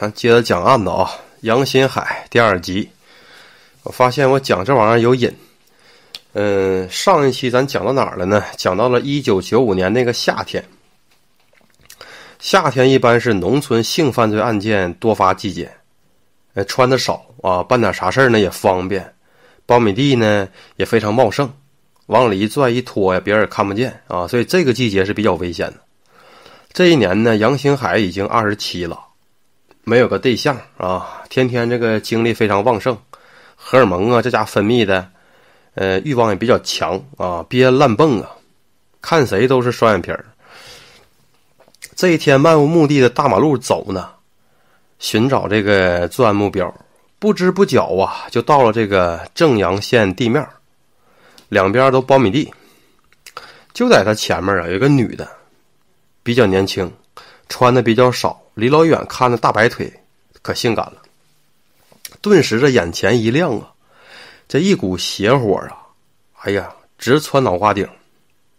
咱接着讲案子啊，杨新海第二集。我发现我讲这玩意儿有瘾。嗯，上一期咱讲到哪儿了呢？讲到了一九九五年那个夏天。夏天一般是农村性犯罪案件多发季节。呃、穿的少啊，办点啥事儿呢也方便。苞米地呢也非常茂盛，往里一拽一拖呀，别人也看不见啊，所以这个季节是比较危险的。这一年呢，杨新海已经二十七了。没有个对象啊，天天这个精力非常旺盛，荷尔蒙啊，这家分泌的，呃，欲望也比较强啊，憋烂蹦啊，看谁都是双眼皮儿。这一天漫无目的的大马路走呢，寻找这个作案目标，不知不觉啊，就到了这个正阳县地面，两边都苞米地，就在他前面啊，有一个女的，比较年轻，穿的比较少。离老远看那大白腿，可性感了。顿时这眼前一亮啊，这一股邪火啊，哎呀，直窜脑瓜顶，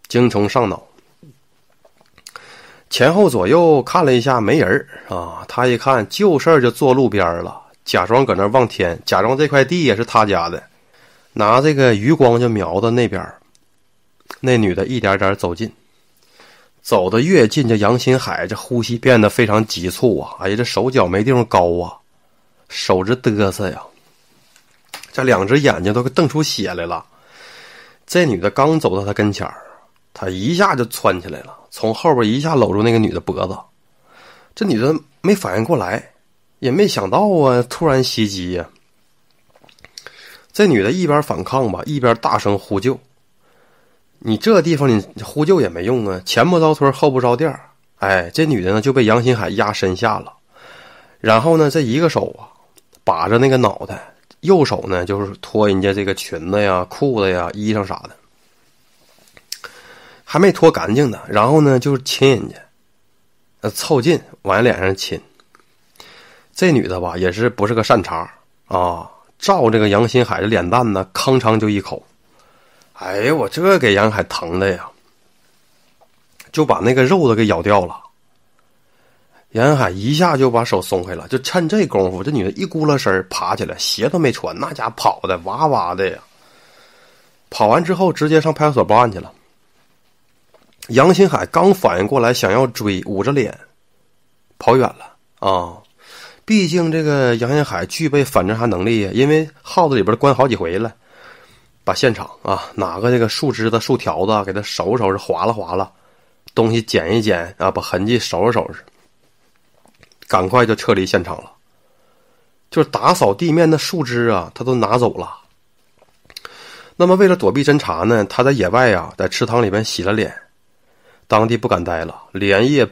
精虫上脑。前后左右看了一下没人啊，他一看就事就坐路边了，假装搁那望天，假装这块地也是他家的，拿这个余光就瞄到那边那女的一点点走近。走得越近，这杨新海这呼吸变得非常急促啊！哎呀，这手脚没地方高啊，手直嘚瑟呀。这两只眼睛都瞪出血来了。这女的刚走到他跟前儿，他一下就蹿起来了，从后边一下搂住那个女的脖子。这女的没反应过来，也没想到啊，突然袭击呀。这女的一边反抗吧，一边大声呼救。你这地方你呼救也没用啊，前不着村后不着店哎，这女的呢就被杨新海压身下了，然后呢，这一个手啊把着那个脑袋，右手呢就是脱人家这个裙子呀、裤子呀、衣裳啥的，还没脱干净呢，然后呢就是亲人家，呃，凑近往脸上亲，这女的吧也是不是个善茬啊，照这个杨新海的脸蛋呢，吭嚓就一口。哎呀，我这给杨海疼的呀，就把那个肉都给咬掉了。杨海一下就把手松开了，就趁这功夫，这女的一咕噜身爬起来，鞋都没穿，那家伙跑的哇哇的呀。跑完之后，直接上派出所报案去了。杨新海刚反应过来，想要追，捂着脸跑远了啊。毕竟这个杨新海具备反侦查能力呀，因为号子里边关好几回了。把现场啊，拿个那个树枝子、树条子，给它收拾收拾，划拉划拉，东西捡一捡啊，把痕迹收拾收拾，赶快就撤离现场了。就是打扫地面的树枝啊，他都拿走了。那么为了躲避侦查呢，他在野外啊，在池塘里面洗了脸，当地不敢待了，连夜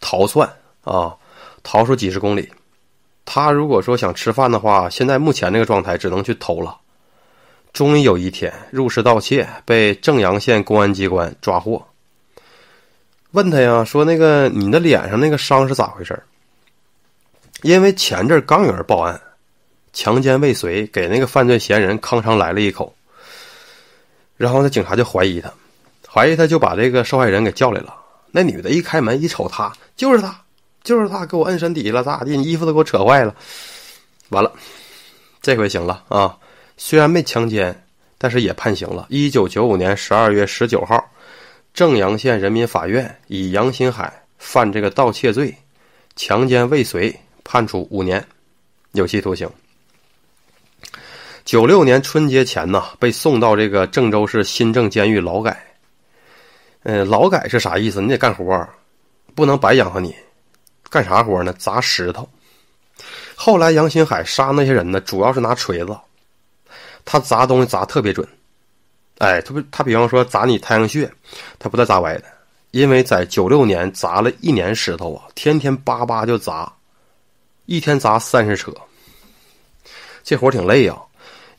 逃窜啊，逃出几十公里。他如果说想吃饭的话，现在目前这个状态只能去偷了。终于有一天入室盗窃被正阳县公安机关抓获。问他呀，说那个你的脸上那个伤是咋回事？因为前阵儿刚有人报案，强奸未遂给那个犯罪嫌疑人康昌来了一口。然后那警察就怀疑他，怀疑他就把这个受害人给叫来了。那女的一开门一瞅，他就是他，就是他给我摁身体了，咋地？衣服都给我扯坏了，完了，这回行了啊。虽然没强奸，但是也判刑了。一九九五年十二月十九号，正阳县人民法院以杨新海犯这个盗窃罪、强奸未遂，判处五年有期徒刑。九六年春节前呢，被送到这个郑州市新郑监狱劳改。嗯，劳改是啥意思？你得干活，不能白养活你。干啥活呢？砸石头。后来杨新海杀那些人呢，主要是拿锤子。他砸东西砸特别准，哎，他不他比方说砸你太阳穴，他不带砸歪的，因为在九六年砸了一年石头啊，天天叭叭就砸，一天砸三十车，这活挺累啊。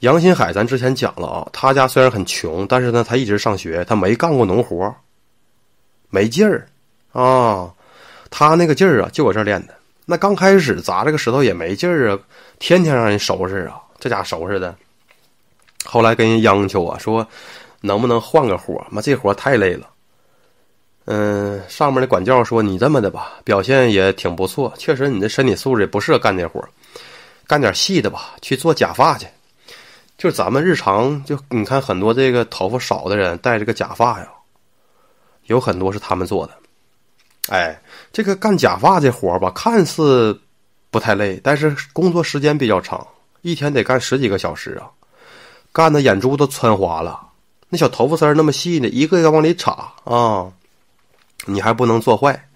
杨新海，咱之前讲了啊，他家虽然很穷，但是呢，他一直上学，他没干过农活没劲儿啊，他那个劲儿啊，就我这练的。那刚开始砸这个石头也没劲儿啊，天天让人收拾啊，这家收拾的。后来跟人央求啊，说能不能换个活儿？妈，这活儿太累了。嗯，上面的管教说：“你这么的吧，表现也挺不错，确实你的身体素质也不适合干这活儿，干点细的吧，去做假发去。就咱们日常，就你看很多这个头发少的人戴这个假发呀，有很多是他们做的。哎，这个干假发这活儿吧，看似不太累，但是工作时间比较长，一天得干十几个小时啊。”干的眼珠都穿花了，那小头发丝那么细呢，一个一个往里插啊！你还不能做坏，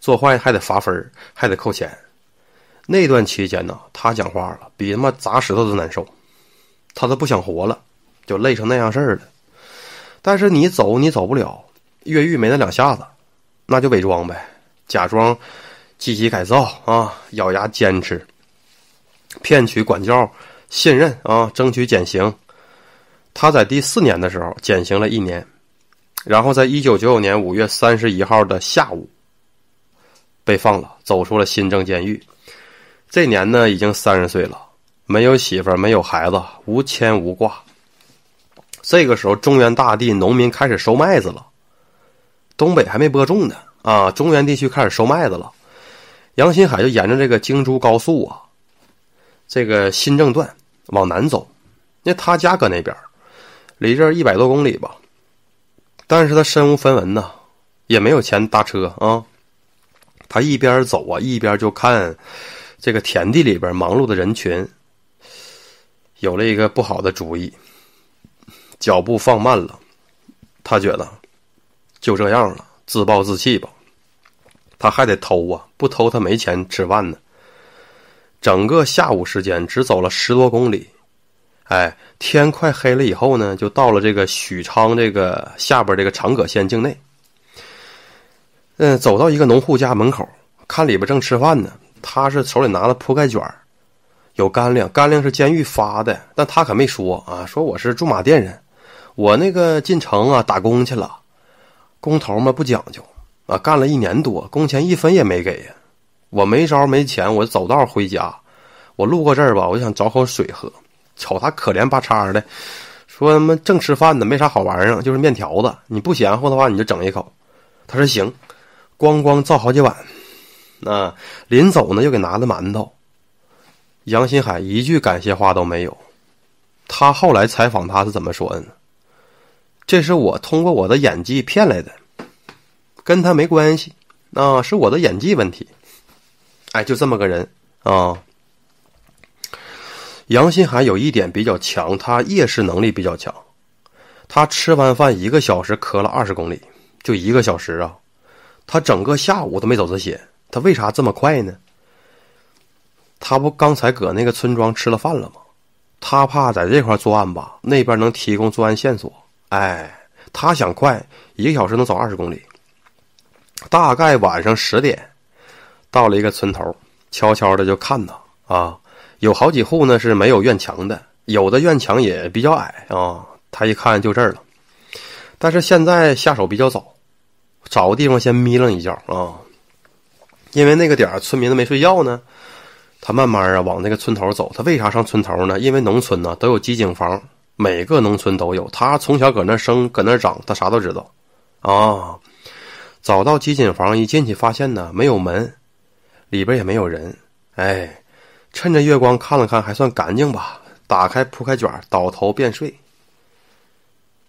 做坏还得罚分还得扣钱。那段期间呢，他讲话了，比他妈砸石头都难受，他都不想活了，就累成那样事儿了。但是你走，你走不了，越狱没那两下子，那就伪装呗，假装积极改造啊，咬牙坚持，骗取管教信任啊，争取减刑。他在第四年的时候减刑了一年，然后在一九九九年五月三十一号的下午被放了，走出了新郑监狱。这年呢已经三十岁了，没有媳妇，没有孩子，无牵无挂。这个时候，中原大地农民开始收麦子了，东北还没播种呢。啊，中原地区开始收麦子了，杨新海就沿着这个京珠高速啊，这个新郑段往南走，那他家搁那边。离这儿一百多公里吧，但是他身无分文呢，也没有钱搭车啊。他一边走啊，一边就看这个田地里边忙碌的人群，有了一个不好的主意。脚步放慢了，他觉得就这样了，自暴自弃吧。他还得偷啊，不偷他没钱吃饭呢。整个下午时间只走了十多公里。哎，天快黑了以后呢，就到了这个许昌这个下边这个长葛县境内。嗯，走到一个农户家门口，看里边正吃饭呢。他是手里拿了铺盖卷有干粮，干粮是监狱发的，但他可没说啊，说我是驻马店人，我那个进城啊打工去了，工头嘛不讲究啊，干了一年多，工钱一分也没给呀，我没招没钱，我走道回家，我路过这儿吧，我就想找口水喝。瞅他可怜巴叉的，说他妈正吃饭呢，没啥好玩意儿，就是面条子。你不嫌乎的话，你就整一口。他说行，咣咣造好几碗。那临走呢，又给拿了馒头。杨新海一句感谢话都没有。他后来采访他是怎么说的？这是我通过我的演技骗来的，跟他没关系，那是我的演技问题。哎，就这么个人啊。杨新海有一点比较强，他夜视能力比较强。他吃完饭一个小时，磕了二十公里，就一个小时啊！他整个下午都没走这些。他为啥这么快呢？他不刚才搁那个村庄吃了饭了吗？他怕在这块儿作案吧？那边能提供作案线索？哎，他想快，一个小时能走二十公里。大概晚上十点，到了一个村头，悄悄的就看他啊。有好几户呢是没有院墙的，有的院墙也比较矮啊。他一看就这儿了，但是现在下手比较早，找个地方先眯楞一觉啊。因为那个点儿村民都没睡觉呢。他慢慢啊往那个村头走，他为啥上村头呢？因为农村呢都有机井房，每个农村都有。他从小搁那生搁那长，他啥都知道啊。找到机井房一进去发现呢没有门，里边也没有人，哎。趁着月光看了看，还算干净吧。打开铺开卷，倒头便睡。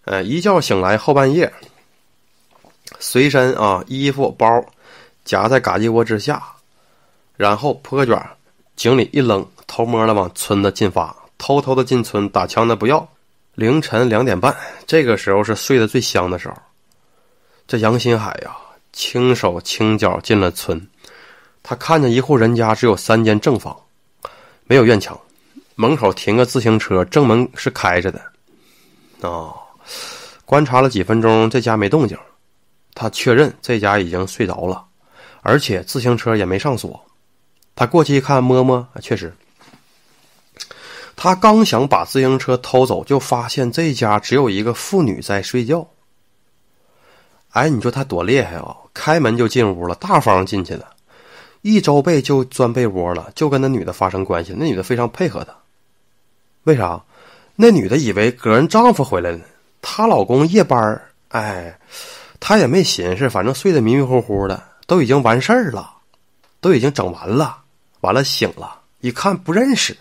呃，一觉醒来后半夜，随身啊衣服包夹在嘎鸡窝之下，然后铺个卷，井里一扔，偷摸的往村子进发。偷偷的进村打枪的不要。凌晨两点半，这个时候是睡得最香的时候。这杨新海呀，轻手轻脚进了村，他看见一户人家只有三间正房。没有院墙，门口停个自行车，正门是开着的，啊，观察了几分钟，这家没动静，他确认这家已经睡着了，而且自行车也没上锁，他过去一看，摸摸，确实，他刚想把自行车偷走，就发现这家只有一个妇女在睡觉，哎，你说他多厉害啊，开门就进屋了，大方进去了。一周被就钻被窝了，就跟那女的发生关系那女的非常配合他，为啥？那女的以为个人丈夫回来了，她老公夜班哎，她也没寻思，反正睡得迷迷糊糊的，都已经完事儿了，都已经整完了，完了醒了，一看不认识。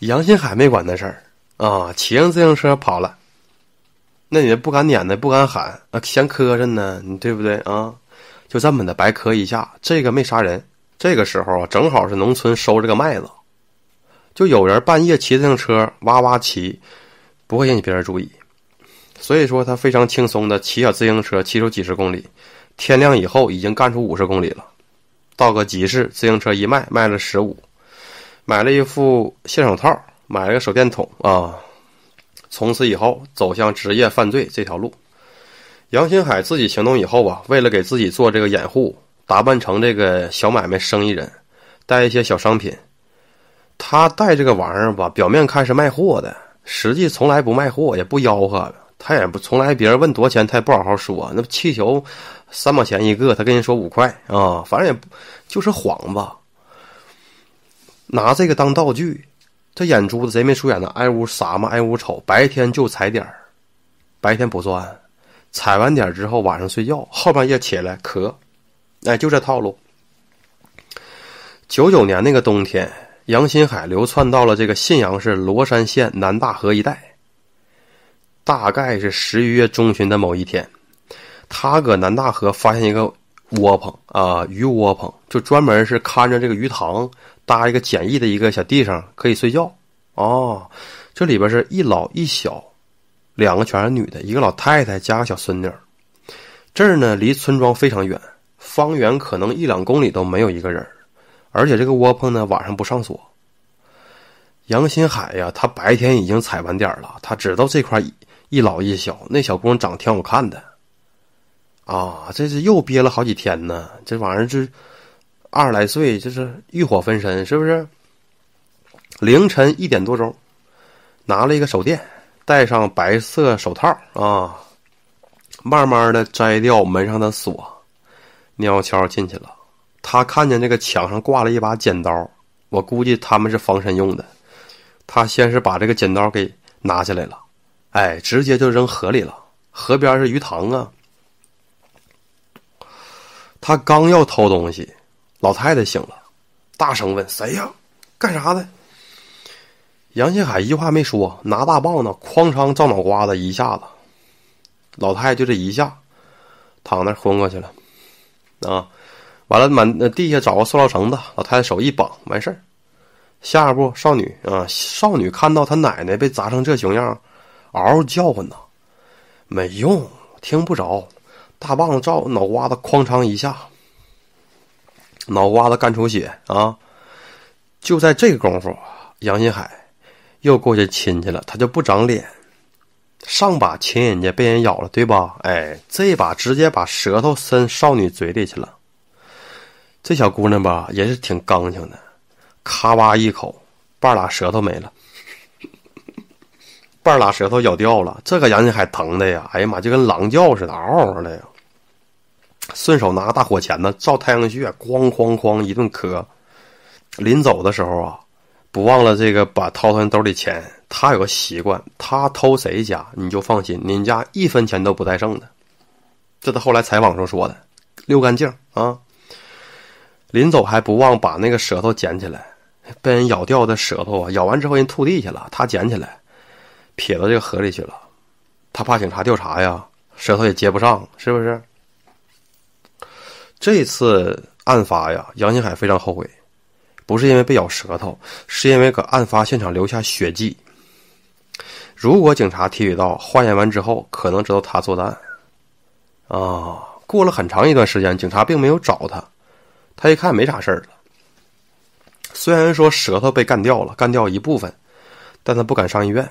杨新海没管那事儿啊，骑上自行车跑了。那女的不敢撵的，不敢喊，啊，嫌磕碜呢，你对不对啊？就这么的白磕一下，这个没杀人。这个时候啊，正好是农村收这个麦子，就有人半夜骑自行车，哇哇骑，不会引起别人注意。所以说，他非常轻松的骑小自行车，骑出几十公里。天亮以后，已经干出五十公里了。到个集市，自行车一卖，卖了十五，买了一副线手套，买了个手电筒啊。从此以后，走向职业犯罪这条路。杨新海自己行动以后吧，为了给自己做这个掩护，打扮成这个小买卖生意人，带一些小商品。他带这个玩意儿吧，表面看是卖货的，实际从来不卖货，也不吆喝，他也不从来别人问多少钱，他也不好好说。那气球三毛钱一个，他跟人说五块啊，反正也不就是幌子，拿这个当道具，这眼珠子贼眉鼠眼的，挨屋傻嘛挨屋瞅，白天就踩点儿，白天不作案。踩完点之后，晚上睡觉，后半夜起来咳，哎，就这套路。九九年那个冬天，杨新海流窜到了这个信阳市罗山县南大河一带。大概是十一月中旬的某一天，他搁南大河发现一个窝棚啊，鱼窝棚，就专门是看着这个鱼塘搭一个简易的一个小地上可以睡觉。哦，这里边是一老一小。两个全是女的，一个老太太加个小孙女。这儿呢，离村庄非常远，方圆可能一两公里都没有一个人。而且这个窝棚呢，晚上不上锁。杨新海呀，他白天已经踩完点儿了，他知道这块一老一小，那小姑娘长得挺好看的。啊，这是又憋了好几天呢，这玩意儿这二十来岁，这是欲火焚身，是不是？凌晨一点多钟，拿了一个手电。戴上白色手套啊，慢慢的摘掉门上的锁，鸟悄进去了。他看见那个墙上挂了一把剪刀，我估计他们是防身用的。他先是把这个剪刀给拿下来了，哎，直接就扔河里了。河边是鱼塘啊。他刚要偷东西，老太太醒了，大声问：“谁呀？干啥的？”杨新海一句话没说，拿大棒子哐当照脑瓜子一下子，老太太就这一下，躺那昏过去了。啊，完了，满地下找个塑料绳子，老太太手一绑，完事儿。下一步，少女啊，少女看到她奶奶被砸成这熊样，嗷叫唤呢，没用，听不着。大棒子照脑瓜子哐当一下，脑瓜子干出血啊！就在这个功夫，杨新海。又过去亲去了，他就不长脸，上把亲人家被人咬了，对吧？哎，这把直接把舌头伸少女嘴里去了。这小姑娘吧也是挺刚强的，咔哇一口，半拉舌头没了，半拉舌头咬掉了。这个杨金海疼的呀，哎呀妈，就跟狼叫似的，嗷的呀。顺手拿个大火钳子照太阳穴，哐哐哐一顿磕。临走的时候啊。不忘了这个把掏掏兜里钱，他有个习惯，他偷谁家你就放心，你家一分钱都不带剩的。这他后来采访中说的，溜干净啊。临走还不忘把那个舌头捡起来，被人咬掉的舌头啊，咬完之后人吐地去了，他捡起来，撇到这个河里去了，他怕警察调查呀，舌头也接不上，是不是？这次案发呀，杨新海非常后悔。不是因为被咬舌头，是因为搁案发现场留下血迹。如果警察提取到，化验完之后可能知道他作案。啊，过了很长一段时间，警察并没有找他，他一看没啥事儿了。虽然说舌头被干掉了，干掉一部分，但他不敢上医院，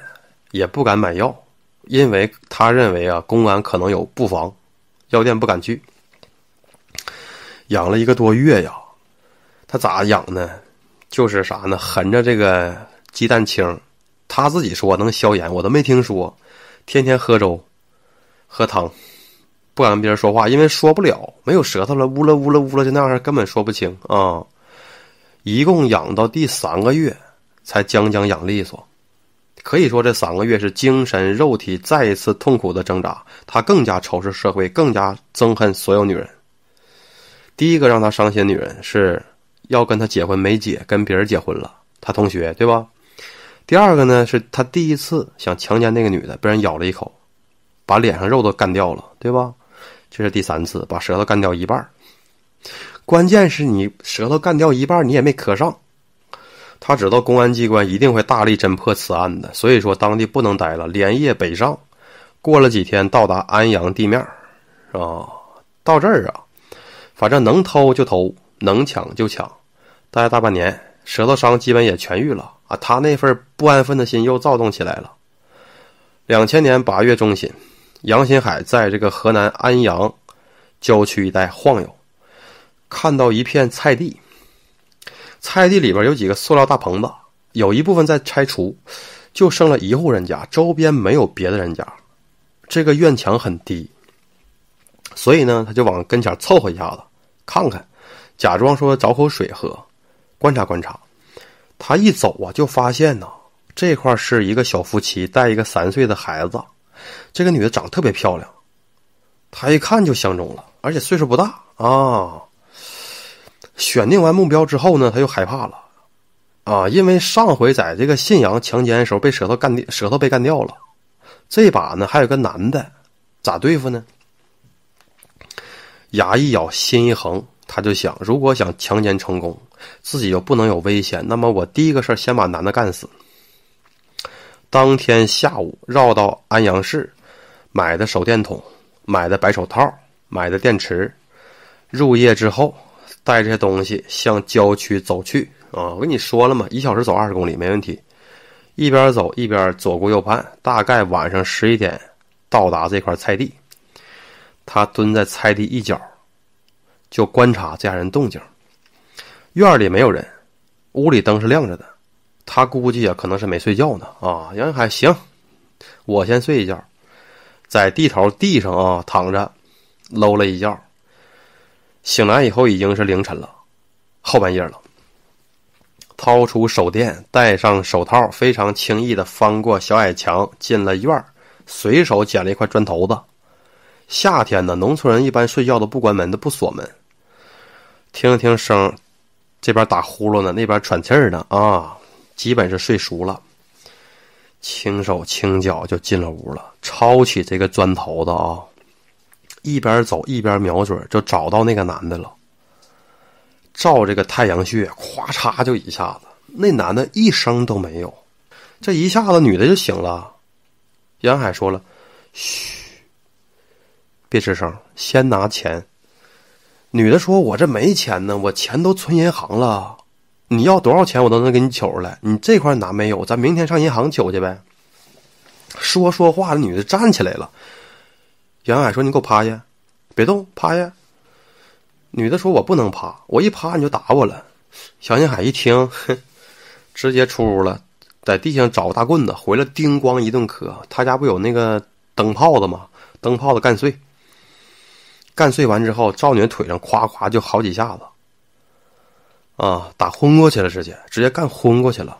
也不敢买药，因为他认为啊，公安可能有布防，药店不敢去。养了一个多月呀。他咋养呢？就是啥呢？含着这个鸡蛋清，他自己说能消炎，我都没听说。天天喝粥，喝汤，不敢跟别人说话，因为说不了，没有舌头了，呜了呜了呜了，就那样，根本说不清啊。一共养到第三个月才将将养利索，可以说这三个月是精神肉体再一次痛苦的挣扎。他更加仇视社会，更加憎恨所有女人。第一个让他伤心女人是。要跟他结婚没结，跟别人结婚了，他同学对吧？第二个呢，是他第一次想强奸那个女的，被人咬了一口，把脸上肉都干掉了，对吧？这是第三次，把舌头干掉一半。关键是你舌头干掉一半，你也没磕上。他知道公安机关一定会大力侦破此案的，所以说当地不能待了，连夜北上。过了几天到达安阳地面，啊，到这儿啊，反正能偷就偷。能抢就抢，待了大半年，舌头伤基本也痊愈了啊！他那份不安分的心又躁动起来了。两千年八月中旬，杨新海在这个河南安阳郊区一带晃悠，看到一片菜地，菜地里边有几个塑料大棚子，有一部分在拆除，就剩了一户人家，周边没有别的人家，这个院墙很低，所以呢，他就往跟前凑合一下子，看看。假装说找口水喝，观察观察。他一走啊，就发现呢，这块是一个小夫妻带一个三岁的孩子。这个女的长得特别漂亮，他一看就相中了，而且岁数不大啊。选定完目标之后呢，他又害怕了，啊，因为上回在这个信阳强奸的时候被舌头干掉，舌头被干掉了。这把呢，还有个男的，咋对付呢？牙一咬，心一横。他就想，如果想强奸成功，自己又不能有危险，那么我第一个事先把男的干死。当天下午绕到安阳市，买的手电筒，买的白手套，买的电池。入夜之后，带这些东西向郊区走去。啊，我跟你说了嘛，一小时走二十公里没问题。一边走一边左顾右盼，大概晚上十一点到达这块菜地。他蹲在菜地一角。就观察这家人动静，院里没有人，屋里灯是亮着的。他估计啊，可能是没睡觉呢。啊，杨云海，行，我先睡一觉，在地头地上啊躺着，搂了一觉。醒来以后已经是凌晨了，后半夜了。掏出手电，戴上手套，非常轻易的翻过小矮墙，进了院随手捡了一块砖头子。夏天呢，农村人一般睡觉都不关门，都不锁门。听听声，这边打呼噜呢，那边喘气儿呢，啊，基本是睡熟了。轻手轻脚就进了屋了，抄起这个砖头子啊，一边走一边瞄准，就找到那个男的了。照这个太阳穴，咵嚓就一下子，那男的一声都没有。这一下子，女的就醒了。杨海说了，嘘，别吱声，先拿钱。女的说：“我这没钱呢，我钱都存银行了，你要多少钱我都能给你取出来。你这块拿没有？咱明天上银行取去呗。”说说话，女的站起来了。杨海说：“你给我趴下，别动，趴下。”女的说：“我不能趴，我一趴你就打我了。”杨新海一听，直接出屋了，在地上找个大棍子回来，叮咣一顿磕。他家不有那个灯泡子吗？灯泡子干碎。干碎完之后，赵女腿上咵咵就好几下子，啊，打昏过去了直接，直接干昏过去了。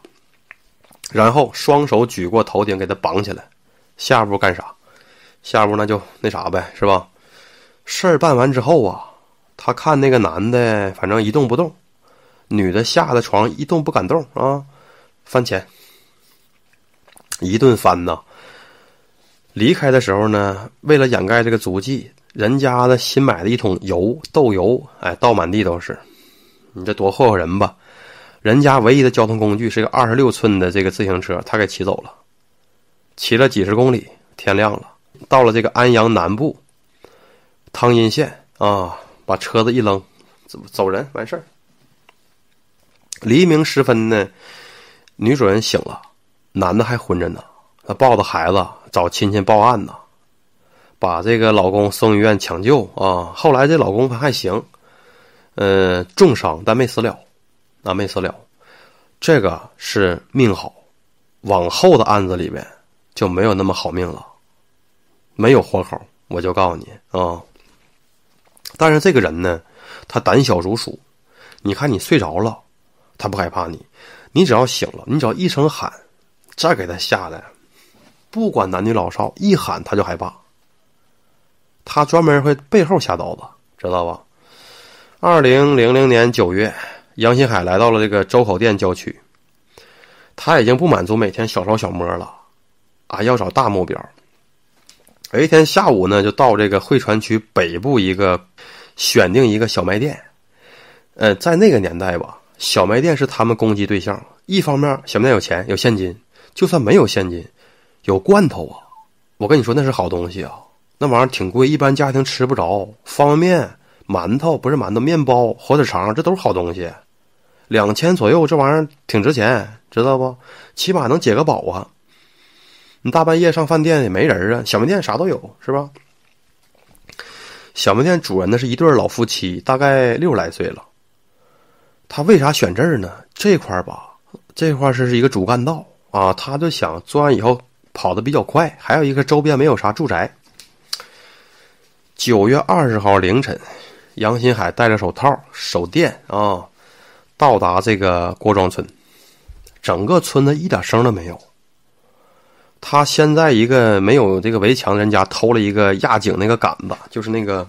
然后双手举过头顶给她绑起来，下一步干啥？下一步那就那啥呗，是吧？事儿办完之后啊，他看那个男的反正一动不动，女的下得床一动不敢动啊，翻钱，一顿翻呐。离开的时候呢，为了掩盖这个足迹。人家的新买的一桶油，豆油，哎，倒满地都是。你这多祸人吧！人家唯一的交通工具是个二十六寸的这个自行车，他给骑走了，骑了几十公里。天亮了，到了这个安阳南部汤阴县啊，把车子一扔，走走人，完事儿。黎明时分呢，女主人醒了，男的还昏着呢。他抱着孩子找亲戚报案呢。把这个老公送医院抢救啊！后来这老公还行，呃，重伤但没死了，啊，没死了。这个是命好，往后的案子里面就没有那么好命了，没有活口。我就告诉你啊，但是这个人呢，他胆小如鼠。你看你睡着了，他不害怕你；你只要醒了，你只要一声喊，再给他吓的，不管男女老少，一喊他就害怕。他专门会背后下刀子，知道吧？二零零零年九月，杨新海来到了这个周口店郊区。他已经不满足每天小烧小摸了，啊，要找大目标。有一天下午呢，就到这个汇川区北部一个，选定一个小卖店。嗯，在那个年代吧，小卖店是他们攻击对象。一方面，小卖店有钱，有现金；就算没有现金，有罐头啊！我跟你说，那是好东西啊。那玩意儿挺贵，一般家庭吃不着。方便面、馒头不是馒头，面包、火腿肠，这都是好东西，两千左右，这玩意儿挺值钱，知道不？起码能解个饱啊！你大半夜上饭店也没人啊，小门店啥都有，是吧？小门店主人那是一对老夫妻，大概六十来岁了。他为啥选这儿呢？这块儿吧，这块儿是一个主干道啊，他就想做完以后跑得比较快，还有一个周边没有啥住宅。九月二十号凌晨，杨新海戴着手套、手电啊，到达这个郭庄村，整个村子一点声都没有。他先在一个没有这个围墙人家偷了一个压井那个杆子，就是那个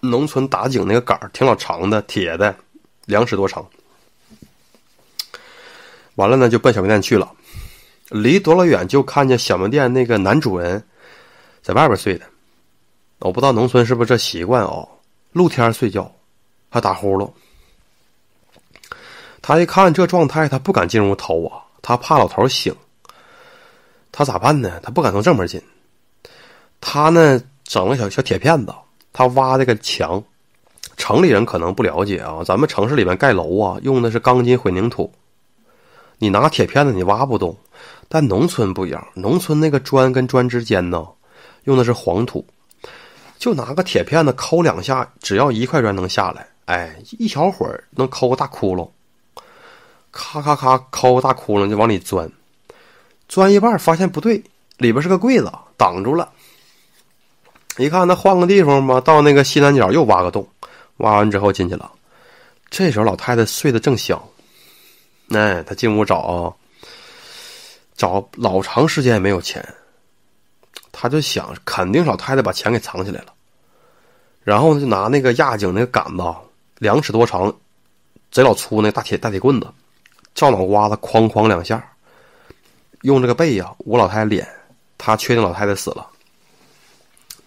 农村打井那个杆挺老长的，铁的，两尺多长。完了呢，就奔小门店去了，离多老远就看见小门店那个男主人在外边睡的。我不知道农村是不是这习惯啊？露天睡觉，还打呼噜。他一看这状态，他不敢进屋偷啊，他怕老头醒。他咋办呢？他不敢从正门进。他呢，整个小小铁片子，他挖这个墙。城里人可能不了解啊，咱们城市里面盖楼啊，用的是钢筋混凝土。你拿铁片子，你挖不动。但农村不一样，农村那个砖跟砖之间呢，用的是黄土。就拿个铁片子抠两下，只要一块砖能下来，哎，一小会儿能抠个大窟窿，咔咔咔抠个大窟窿就往里钻，钻一半发现不对，里边是个柜子挡住了，一看那换个地方吧，到那个西南角又挖个洞，挖完之后进去了，这时候老太太睡得正香，哎，她进屋找，找老长时间也没有钱。他就想，肯定老太太把钱给藏起来了，然后呢，就拿那个压井那个杆子，两尺多长，贼老粗那大铁大铁棍子，照脑瓜子哐哐两下，用这个背呀捂老太太脸，他确定老太太死了。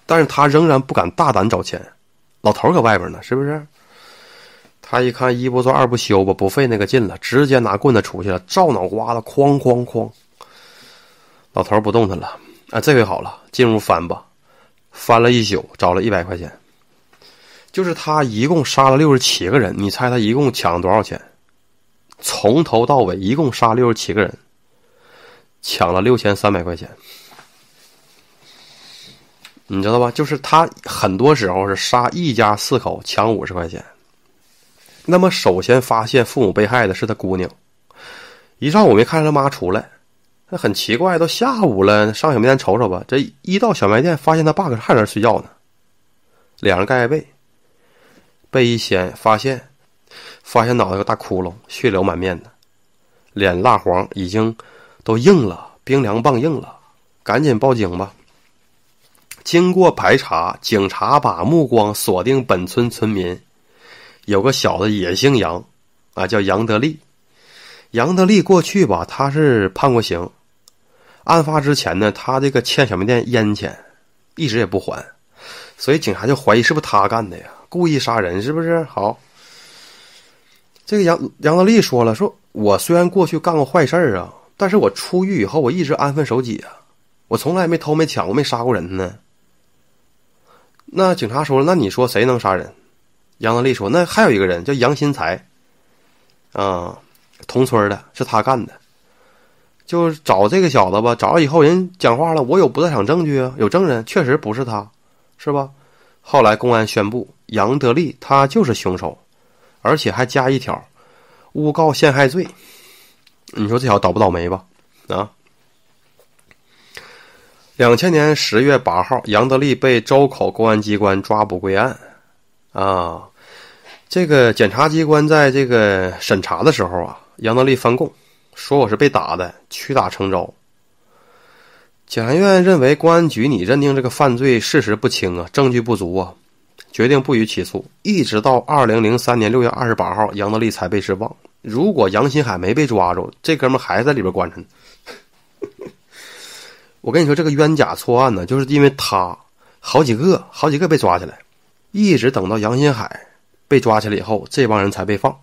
但是他仍然不敢大胆找钱，老头搁外边呢，是不是？他一看，一不做二不休吧，不费那个劲了，直接拿棍子出去了，照脑瓜子哐哐哐。老头不动弹了。啊，这回好了，进屋翻吧，翻了一宿，找了一百块钱。就是他一共杀了六十七个人，你猜他一共抢了多少钱？从头到尾一共杀六十七个人，抢了六千三百块钱。你知道吧？就是他很多时候是杀一家四口抢五十块钱。那么首先发现父母被害的是他姑娘，一上午没看见他妈出来。那很奇怪，都下午了，上小卖店瞅瞅吧。这一到小卖店，发现他爸搁这还那睡觉呢，两人盖着被，被一掀，发现发现脑袋个大窟窿，血流满面的，脸蜡黄，已经都硬了，冰凉棒硬了，赶紧报警吧。经过排查，警察把目光锁定本村村民，有个小子也姓杨，啊，叫杨德利。杨德利过去吧，他是判过刑。案发之前呢，他这个欠小卖店烟钱，一直也不还，所以警察就怀疑是不是他干的呀？故意杀人是不是好？这个杨杨德利说了，说我虽然过去干过坏事儿啊，但是我出狱以后我一直安分守己啊，我从来没偷没抢过，没杀过人呢。那警察说了，那你说谁能杀人？杨德利说，那还有一个人叫杨新才，啊，同村的，是他干的。就找这个小子吧，找了以后人讲话了，我有不在场证据啊，有证人，确实不是他，是吧？后来公安宣布杨德利他就是凶手，而且还加一条诬告陷害罪。你说这小子倒不倒霉吧？啊，两千年十月八号，杨德利被周口公安机关抓捕归案。啊，这个检察机关在这个审查的时候啊，杨德利翻供。说我是被打的，屈打成招。检察院认为公安局你认定这个犯罪事实不清啊，证据不足啊，决定不予起诉。一直到二零零三年六月二十八号，杨德利才被释放。如果杨新海没被抓住，这哥们还在里边关着。呢。我跟你说，这个冤假错案呢，就是因为他好几个、好几个被抓起来，一直等到杨新海被抓起来以后，这帮人才被放。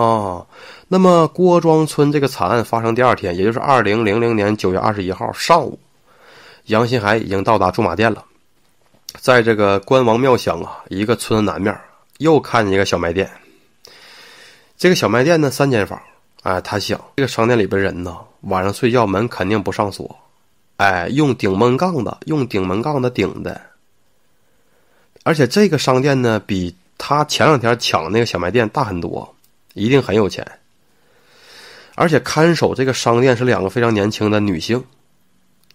啊，那么郭庄村这个惨案发生第二天，也就是二零零零年九月二十一号上午，杨新海已经到达驻马店了，在这个关王庙乡啊，一个村的南面又看见一个小卖店。这个小卖店呢，三间房，哎，他想这个商店里边人呢，晚上睡觉门肯定不上锁，哎，用顶门杠的，用顶门杠的顶的。而且这个商店呢，比他前两天抢那个小卖店大很多。一定很有钱，而且看守这个商店是两个非常年轻的女性，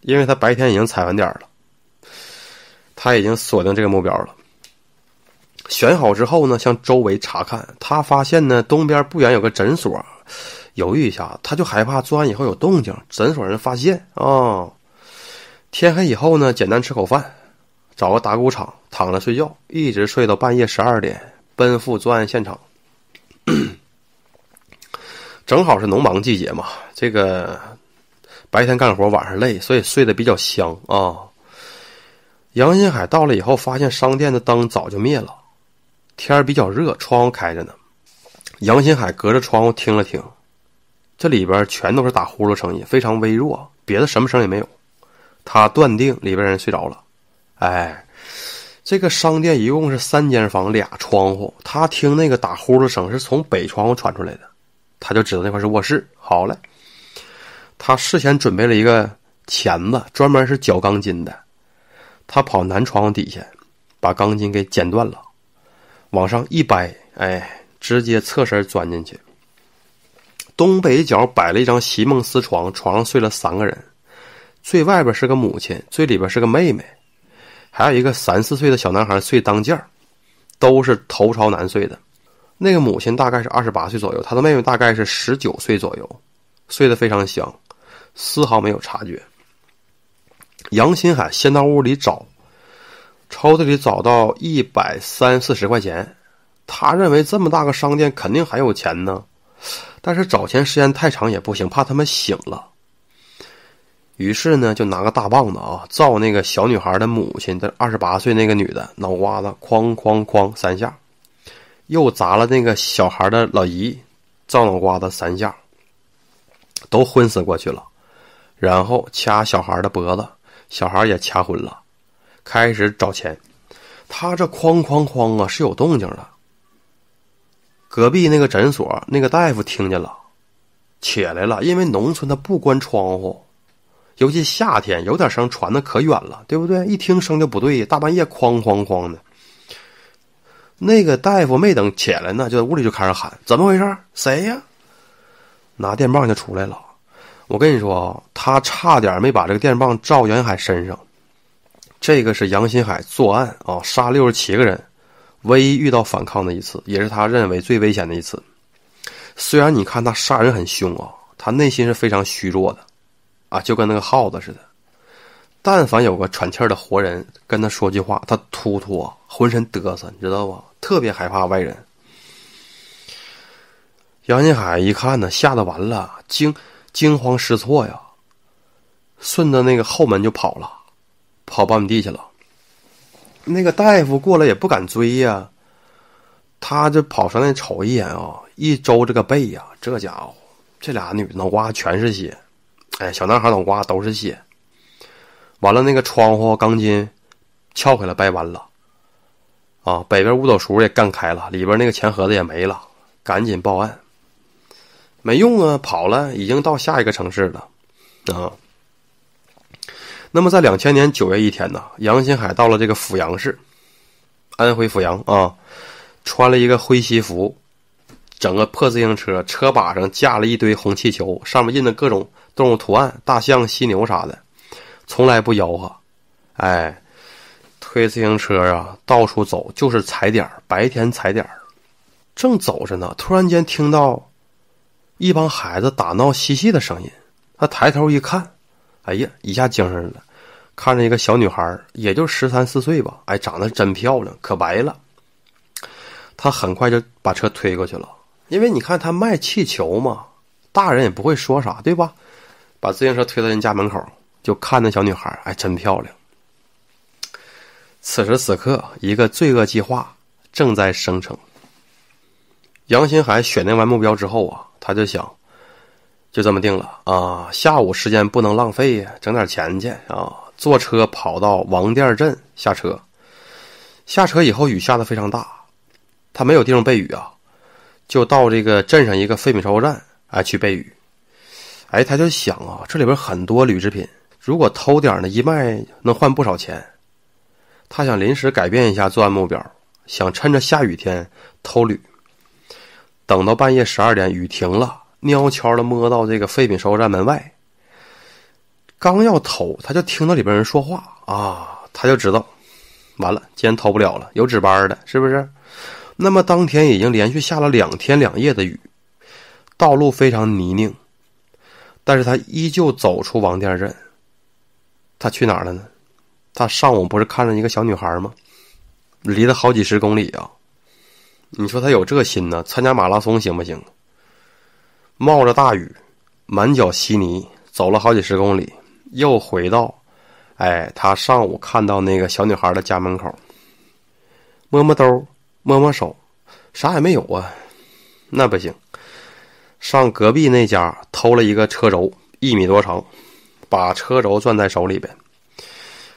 因为他白天已经踩完点了，他已经锁定这个目标了。选好之后呢，向周围查看，他发现呢东边不远有个诊所，犹豫一下，他就害怕作案以后有动静，诊所人发现啊。天黑以后呢，简单吃口饭，找个打谷场躺着睡觉，一直睡到半夜十二点，奔赴作案现场。正好是农忙季节嘛，这个白天干活晚上累，所以睡得比较香啊。杨新海到了以后，发现商店的灯早就灭了，天比较热，窗户开着呢。杨新海隔着窗户听了听，这里边全都是打呼噜声音，非常微弱，别的什么声也没有。他断定里边人睡着了。哎，这个商店一共是三间房，俩窗户，他听那个打呼噜声是从北窗户传出来的。他就知道那块是卧室。好了，他事先准备了一个钳子，专门是绞钢筋的。他跑南窗底下，把钢筋给剪断了，往上一掰，哎，直接侧身钻进去。东北角摆了一张席梦思床，床上睡了三个人，最外边是个母亲，最里边是个妹妹，还有一个三四岁的小男孩睡当间都是头朝南睡的。那个母亲大概是二十八岁左右，她的妹妹大概是十九岁左右，睡得非常香，丝毫没有察觉。杨新海先到屋里找，抽屉里找到一百三四十块钱，他认为这么大个商店肯定还有钱呢，但是找钱时间太长也不行，怕他们醒了。于是呢，就拿个大棒子啊，照那个小女孩的母亲，这二十八岁那个女的脑瓜子，哐哐哐三下。又砸了那个小孩的老姨，照脑瓜子三下，都昏死过去了。然后掐小孩的脖子，小孩也掐昏了。开始找钱，他这哐哐哐啊是有动静的。隔壁那个诊所那个大夫听见了，起来了，因为农村他不关窗户，尤其夏天有点声传的可远了，对不对？一听声就不对，大半夜哐哐哐的。那个大夫没等起来呢，就在屋里就开始喊：“怎么回事？谁呀？”拿电棒就出来了。我跟你说啊，他差点没把这个电棒照袁海身上。这个是杨新海作案啊，杀六十七个人，唯一遇到反抗的一次，也是他认为最危险的一次。虽然你看他杀人很凶啊，他内心是非常虚弱的，啊，就跟那个耗子似的。但凡有个喘气儿的活人跟他说句话，他突突浑身嘚瑟，你知道不？特别害怕外人。杨金海一看呢，吓得完了，惊惊慌失措呀，顺着那个后门就跑了，跑半亩地去了。那个大夫过来也不敢追呀，他就跑上来瞅一眼啊，一揪这个背呀，这家伙这俩女脑瓜全是血，哎，小男孩脑瓜都是血。完了，那个窗户钢筋撬开了，掰弯了，啊，北边五斗橱也干开了，里边那个钱盒子也没了，赶紧报案。没用啊，跑了，已经到下一个城市了，啊。那么在两千年九月一天呢，杨新海到了这个阜阳市，安徽阜阳啊，穿了一个灰西服，整个破自行车，车把上架了一堆红气球，上面印的各种动物图案，大象、犀牛啥的。从来不吆喝，哎，推自行车啊，到处走就是踩点儿。白天踩点儿，正走着呢，突然间听到一帮孩子打闹嬉戏的声音。他抬头一看，哎呀，一下精神了，看着一个小女孩，也就十三四岁吧，哎，长得真漂亮，可白了。他很快就把车推过去了，因为你看他卖气球嘛，大人也不会说啥，对吧？把自行车推到人家门口。就看那小女孩儿，哎，真漂亮。此时此刻，一个罪恶计划正在生成。杨新海选定完目标之后啊，他就想，就这么定了啊。下午时间不能浪费呀，整点钱去啊。坐车跑到王店镇下车，下车以后雨下的非常大，他没有地方背雨啊，就到这个镇上一个废品收购站哎去背雨。哎，他就想啊，这里边很多铝制品。如果偷点呢，一卖能换不少钱。他想临时改变一下作案目标，想趁着下雨天偷铝。等到半夜十二点，雨停了，悄悄的摸到这个废品收购站门外。刚要偷，他就听到里边人说话啊，他就知道，完了，今天偷不了了，有值班的，是不是？那么当天已经连续下了两天两夜的雨，道路非常泥泞，但是他依旧走出王店镇。他去哪儿了呢？他上午不是看着一个小女孩吗？离得好几十公里啊！你说他有这心呢？参加马拉松行不行？冒着大雨，满脚稀泥，走了好几十公里，又回到，哎，他上午看到那个小女孩的家门口。摸摸兜，摸摸手，啥也没有啊！那不行，上隔壁那家偷了一个车轴，一米多长。把车轴攥在手里边。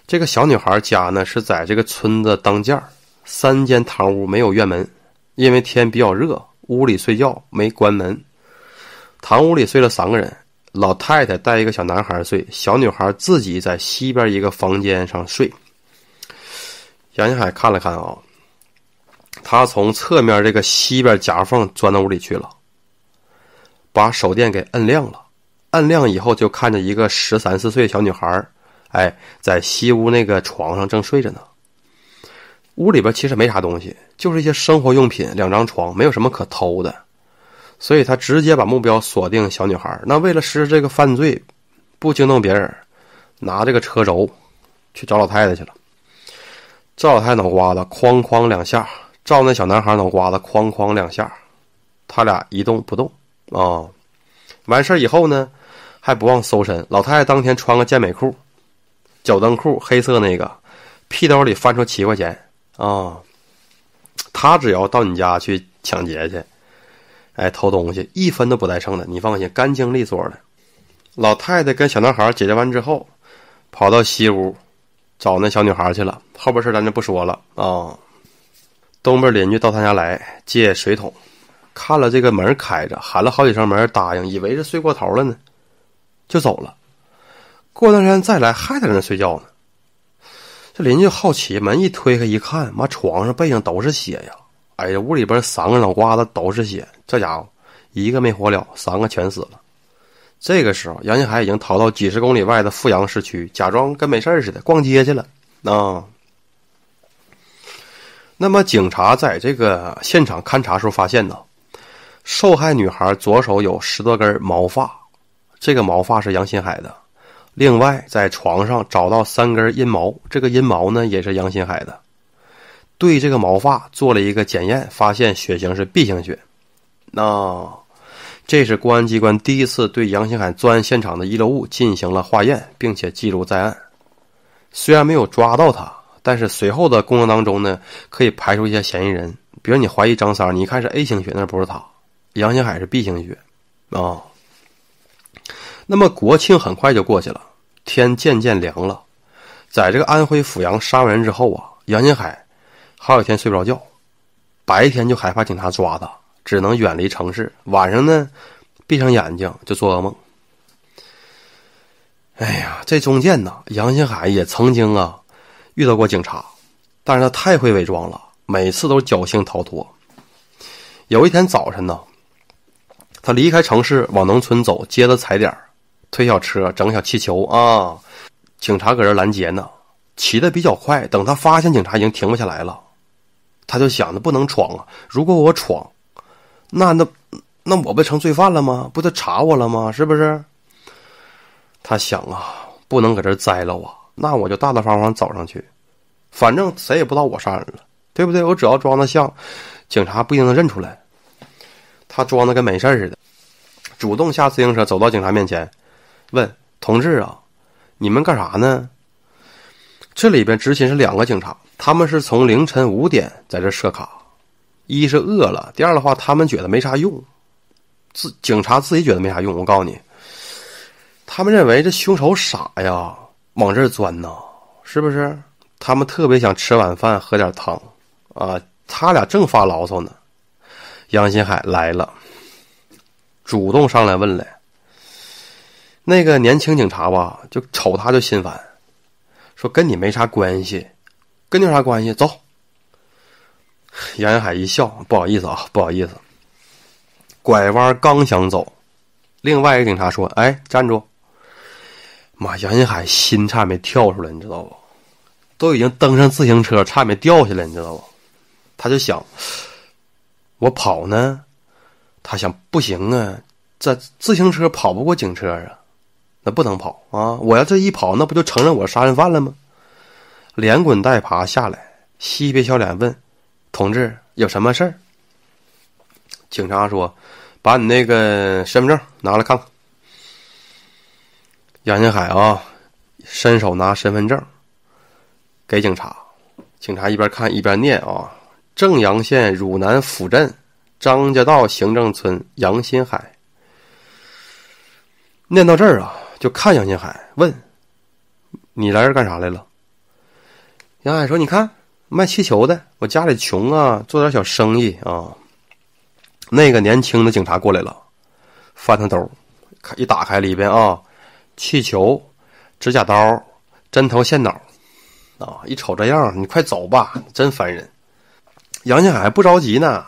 这个小女孩家呢是在这个村子当间儿，三间堂屋没有院门，因为天比较热，屋里睡觉没关门，堂屋里睡了三个人，老太太带一个小男孩睡，小女孩自己在西边一个房间上睡。杨金海看了看啊，他从侧面这个西边夹缝钻到屋里去了，把手电给摁亮了。暗亮以后，就看着一个十三四岁小女孩哎，在西屋那个床上正睡着呢。屋里边其实没啥东西，就是一些生活用品，两张床，没有什么可偷的。所以他直接把目标锁定小女孩那为了实施这个犯罪，不惊动别人，拿这个车轴去找老太太去了。赵老太太脑瓜子哐哐两下，照那小男孩脑瓜子哐哐两下，他俩一动不动啊。完事以后呢？还不忘搜身。老太太当天穿个健美裤、脚蹬裤，黑色那个，屁兜里翻出七块钱啊。他只要到你家去抢劫去，哎，偷东西一分都不带剩的，你放心，干净利索的。老太太跟小男孩解决完之后，跑到西屋找那小女孩去了。后边事咱就不说了啊。东边邻居到他家来借水桶，看了这个门开着，喊了好几声门答应，以为是睡过头了呢。就走了。过段时间再来，还在那睡觉呢。这邻居好奇，门一推开一看，妈，床上背上都是血呀！哎呀，屋里边三个脑瓜子都是血，这家伙一个没活了，三个全死了。这个时候，杨金海已经逃到几十公里外的富阳市区，假装跟没事似的逛街去了。那，那么警察在这个现场勘查时候发现呢，受害女孩左手有十多根毛发。这个毛发是杨新海的，另外，在床上找到三根阴毛，这个阴毛呢也是杨新海的。对这个毛发做了一个检验，发现血型是 B 型血。那这是公安机关第一次对杨新海作案现场的遗留物进行了化验，并且记录在案。虽然没有抓到他，但是随后的过程当中呢，可以排除一些嫌疑人。比如你怀疑张三，你一看是 A 型血，那不是他。杨新海是 B 型血啊。那么国庆很快就过去了，天渐渐凉了，在这个安徽阜阳杀完人之后啊，杨新海好几天睡不着觉，白天就害怕警察抓他，只能远离城市。晚上呢，闭上眼睛就做噩梦。哎呀，这中间呢，杨新海也曾经啊遇到过警察，但是他太会伪装了，每次都侥幸逃脱。有一天早晨呢，他离开城市往农村走，接着踩点儿。推小车，整小气球啊！警察搁这拦截呢，骑的比较快。等他发现警察已经停不下来了，他就想：着不能闯啊！如果我闯，那那那我不成罪犯了吗？不就查我了吗？是不是？他想啊，不能搁这栽了啊！那我就大大方方走上去，反正谁也不知道我杀人了，对不对？我只要装得像，警察不一定能认出来。他装的跟没事似的，主动下自行车，走到警察面前。问同志啊，你们干啥呢？这里边执勤是两个警察，他们是从凌晨五点在这设卡，一是饿了，第二的话他们觉得没啥用，自警察自己觉得没啥用。我告诉你，他们认为这凶手傻呀，往这钻呢，是不是？他们特别想吃碗饭，喝点汤，啊，他俩正发牢骚呢，杨新海来了，主动上来问了。那个年轻警察吧，就瞅他就心烦，说跟你没啥关系，跟你有啥关系？走。杨云海一笑，不好意思啊，不好意思。拐弯刚想走，另外一个警察说：“哎，站住！”妈，杨云海心差点没跳出来，你知道不？都已经登上自行车，差点没掉下来，你知道不？他就想，我跑呢，他想不行啊，这自行车跑不过警车啊。那不能跑啊！我要这一跑，那不就承认我是杀人犯了吗？连滚带爬下来，嬉皮笑脸问：“同志，有什么事儿？”警察说：“把你那个身份证拿来看看。”杨新海啊，伸手拿身份证给警察，警察一边看一边念啊：“正阳县汝南府镇张家道行政村杨新海。”念到这儿啊。就看杨金海问：“你来这干啥来了？”杨海说：“你看卖气球的，我家里穷啊，做点小生意啊。”那个年轻的警察过来了，翻他兜，一打开里边啊，气球、指甲刀、针头线脑，啊，一瞅这样，你快走吧，真烦人。杨金海不着急呢，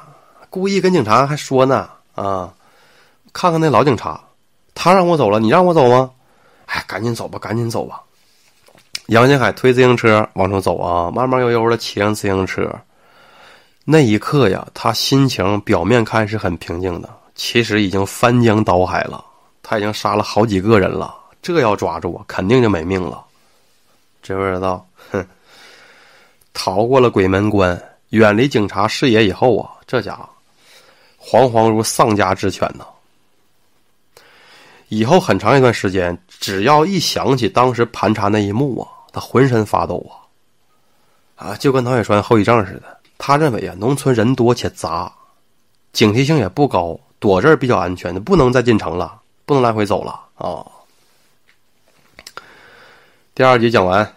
故意跟警察还说呢：“啊，看看那老警察，他让我走了，你让我走吗？”哎，赶紧走吧，赶紧走吧！杨金海推自行车往出走啊，慢慢悠悠的骑上自行车。那一刻呀，他心情表面看是很平静的，其实已经翻江倒海了。他已经杀了好几个人了，这要抓住我，肯定就没命了，知不知道？哼！逃过了鬼门关，远离警察视野以后啊，这家伙惶惶如丧家之犬呐。以后很长一段时间。只要一想起当时盘查那一幕啊，他浑身发抖啊，啊，就跟唐雪川后遗症似的。他认为啊，农村人多且杂，警惕性也不高，躲这儿比较安全，不能再进城了，不能来回走了啊。第二集讲完。